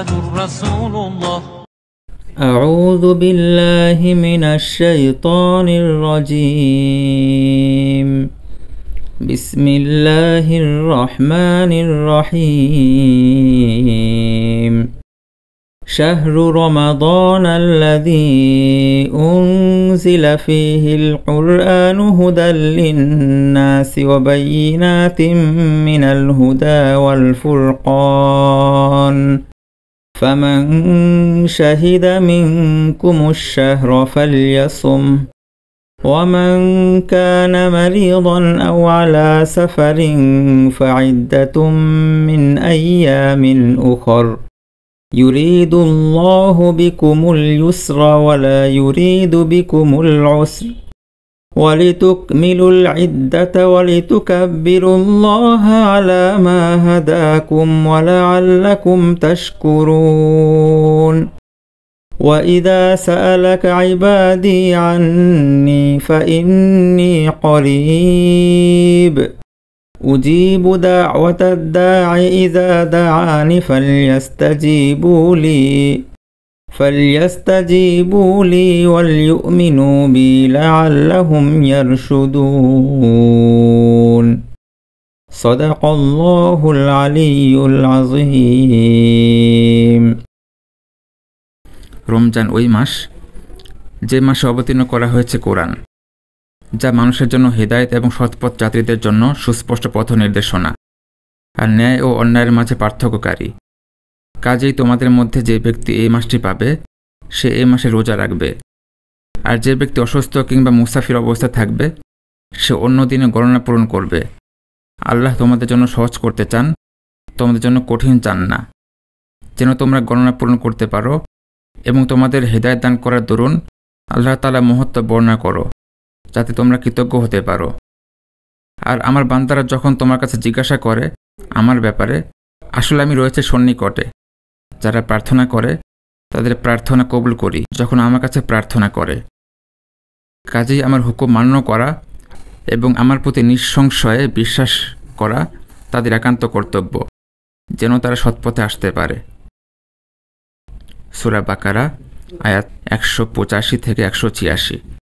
محمد رسول الله أعوذ بالله من الشيطان الرجيم بسم الله الرحمن الرحيم شهر رمضان الذي أنزل فيه القرآن هدى للناس وبينات من الهدى والفرقان فمن شهد منكم الشهر فليصم ومن كان مريضا أو على سفر فعدة من أيام أخر يريد الله بكم اليسر ولا يريد بكم العسر ولتكملوا العدة ولتكبروا الله على ما هداكم ولعلكم تشكرون وإذا سألك عبادي عني فإني قريب أجيب دعوة الداع إذا دعاني فليستجيبوا لي فليستجيبوا لي وليؤمنوا بي لعلهم يرشدون صدق الله العلي العظيم রমজান ওই মাস যে মাসে অবতীর্ণ করা হয়েছে কোরআন যা মানুষের জন্য হেদায়ত এবং সৎপথ যাত্রীদের জন্য সুস্পষ্ট পথ নির্দেশনা আর ন্যায় ও অন্যায়ের মাঝে পার্থক্যকারী কাজেই তোমাদের মধ্যে যে ব্যক্তি এই মাসটি পাবে সে এই মাসে রোজা রাখবে আর যে ব্যক্তি অসুস্থ কিংবা মুসাফির অবস্থা থাকবে সে অন্য দিনে গণনা পূরণ করবে আল্লাহ তোমাদের জন্য সহজ করতে চান তোমাদের জন্য কঠিন চান না যেন তোমরা গণনা পূরণ করতে পারো এবং তোমাদের হৃদায় দান করার দরুন আল্লাহ তালা মহত্ব বর্ণনা করো যাতে তোমরা কৃতজ্ঞ হতে পারো আর আমার বান্দারা যখন তোমার কাছে জিজ্ঞাসা করে আমার ব্যাপারে আসলে আমি রয়েছে সন্নিকটে যারা প্রার্থনা করে তাদের প্রার্থনা কবুল করি যখন আমার কাছে প্রার্থনা করে কাজেই আমার হুকুম মান্য করা এবং আমার প্রতি নিঃসংশয়ে বিশ্বাস করা তাদের একান্ত কর্তব্য যেন তারা সৎপথে আসতে পারে সুরা বাকারা আয়াত একশো পঁচাশি থেকে একশো ছিয়াশি